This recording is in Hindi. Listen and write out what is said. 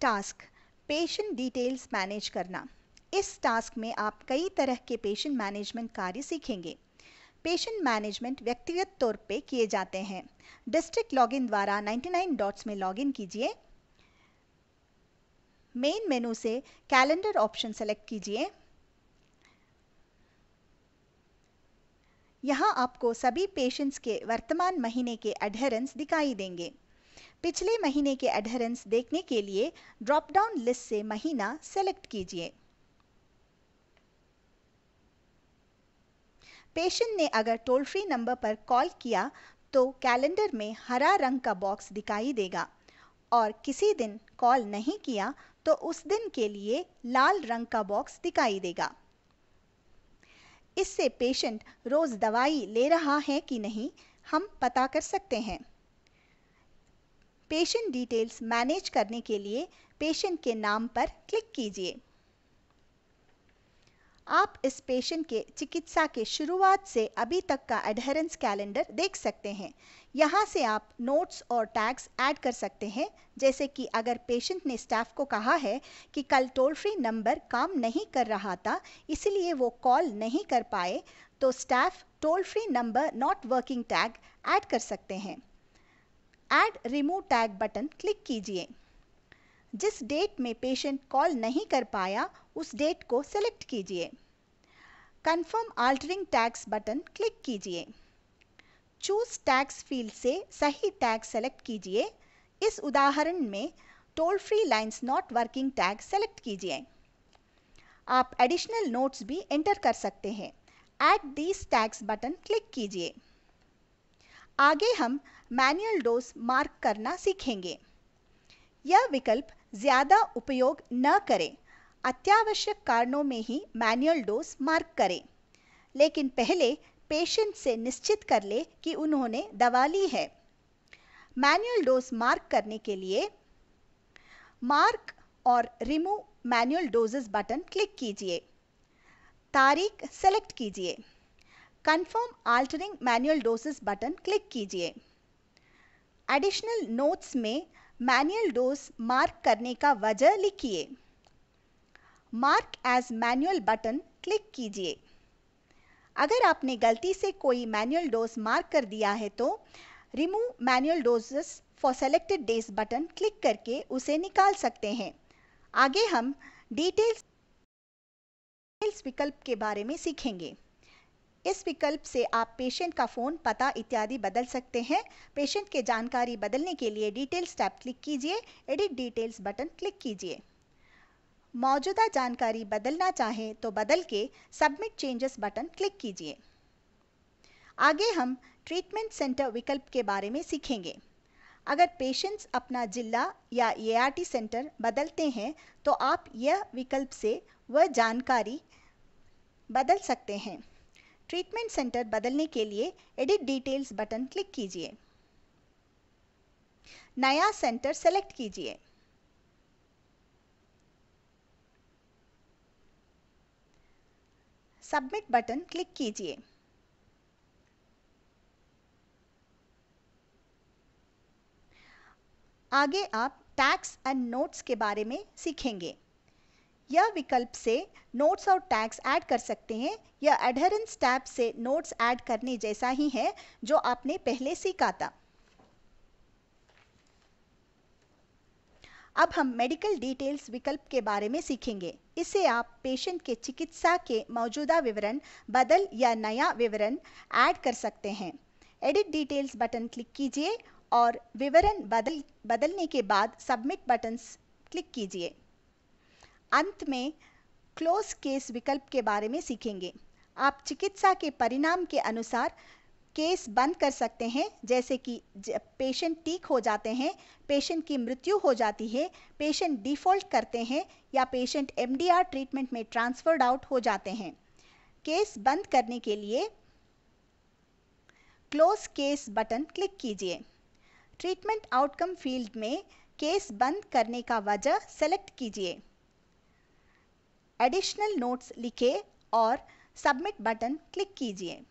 टास्क पेशेंट डिटेल्स मैनेज करना इस टास्क में आप कई तरह के पेशेंट मैनेजमेंट कार्य सीखेंगे पेशेंट मैनेजमेंट व्यक्तिगत तौर पे किए जाते हैं डिस्ट्रिक्ट लॉगिन द्वारा 99 डॉट्स में लॉगिन कीजिए मेन मेनू से कैलेंडर ऑप्शन सेलेक्ट कीजिए यहाँ आपको सभी पेशेंट्स के वर्तमान महीने के अडहरेंस दिखाई देंगे पिछले महीने के एडहरेंस देखने के लिए ड्रॉपडाउन लिस्ट से महीना सेलेक्ट कीजिए पेशेंट ने अगर टोल फ्री नंबर पर कॉल किया तो कैलेंडर में हरा रंग का बॉक्स दिखाई देगा और किसी दिन कॉल नहीं किया तो उस दिन के लिए लाल रंग का बॉक्स दिखाई देगा इससे पेशेंट रोज दवाई ले रहा है कि नहीं हम पता कर सकते हैं पेशेंट डिटेल्स मैनेज करने के लिए पेशेंट के नाम पर क्लिक कीजिए आप इस पेशेंट के चिकित्सा के शुरुआत से अभी तक का एडहरेंस कैलेंडर देख सकते हैं यहाँ से आप नोट्स और टैग्स ऐड कर सकते हैं जैसे कि अगर पेशेंट ने स्टाफ को कहा है कि कल टोल फ्री नंबर काम नहीं कर रहा था इसलिए वो कॉल नहीं कर पाए तो staff toll free number not working tag add कर सकते हैं add remove tag button click कीजिए जिस डेट में पेशेंट कॉल नहीं कर पाया उस डेट को सेलेक्ट कीजिए confirm altering tags button click कीजिए चूज टैक्स फील्ड से सही टैग सेलेक्ट कीजिए इस उदाहरण में toll free lines not working tag select कीजिए आप एडिशनल नोट्स भी एंटर कर सकते हैं add these tags button click कीजिए आगे हम मैनुअल डोज मार्क करना सीखेंगे यह विकल्प ज़्यादा उपयोग न करें अत्यावश्यक कारणों में ही मैनुअल डोज मार्क करें लेकिन पहले पेशेंट से निश्चित कर ले कि उन्होंने दवा ली है मैनुअल डोज मार्क करने के लिए मार्क और remove manual doses button click कीजिए तारीख सेलेक्ट कीजिए confirm altering manual doses button click कीजिए एडिशनल नोट्स में मैनुअल डोज मार्क करने का वजह लिखिए mark as manual button click कीजिए अगर आपने गलती से कोई मैनुअल डोज मार्क कर दिया है तो remove manual doses for selected days button click करके उसे निकाल सकते हैं आगे हम डिटेल्स विकल्प के बारे में सीखेंगे इस विकल्प से आप पेशेंट का फ़ोन पता इत्यादि बदल सकते हैं पेशेंट के जानकारी बदलने के लिए डिटेल्स टैब क्लिक कीजिए एडिट डिटेल्स बटन क्लिक कीजिए मौजूदा जानकारी बदलना चाहें तो बदल के सबमिट चेंजेस बटन क्लिक कीजिए आगे हम ट्रीटमेंट सेंटर विकल्प के बारे में सीखेंगे अगर पेशेंट्स अपना जिला या ए सेंटर बदलते हैं तो आप यह विकल्प से वह जानकारी बदल सकते हैं ट्रीटमेंट सेंटर बदलने के लिए एडिट डिटेल्स बटन क्लिक कीजिए नया सेंटर सेलेक्ट कीजिए सबमिट बटन क्लिक कीजिए आगे आप टैक्स एंड नोट्स के बारे में सीखेंगे यह विकल्प से नोट्स और टैग्स ऐड कर सकते हैं यह एडहरेंस टैब से नोट्स ऐड करने जैसा ही है जो आपने पहले सीखा था अब हम मेडिकल डिटेल्स विकल्प के बारे में सीखेंगे इसे आप पेशेंट के चिकित्सा के मौजूदा विवरण बदल या नया विवरण ऐड कर सकते हैं एडिट डिटेल्स बटन क्लिक कीजिए और विवरण बदल बदलने के बाद सबमिट बटन क्लिक कीजिए अंत में क्लोज केस विकल्प के बारे में सीखेंगे आप चिकित्सा के परिणाम के अनुसार केस बंद कर सकते हैं जैसे कि पेशेंट ठीक हो जाते हैं पेशेंट की मृत्यु हो जाती है पेशेंट डिफ़ॉल्ट करते हैं या पेशेंट एमडीआर ट्रीटमेंट में ट्रांसफर्ड आउट हो जाते हैं केस बंद करने के लिए क्लोज केस बटन क्लिक कीजिए ट्रीटमेंट आउटकम फील्ड में केस बंद करने का वजह सेलेक्ट कीजिए एडिशनल नोट्स लिखे और सबमिट बटन क्लिक कीजिए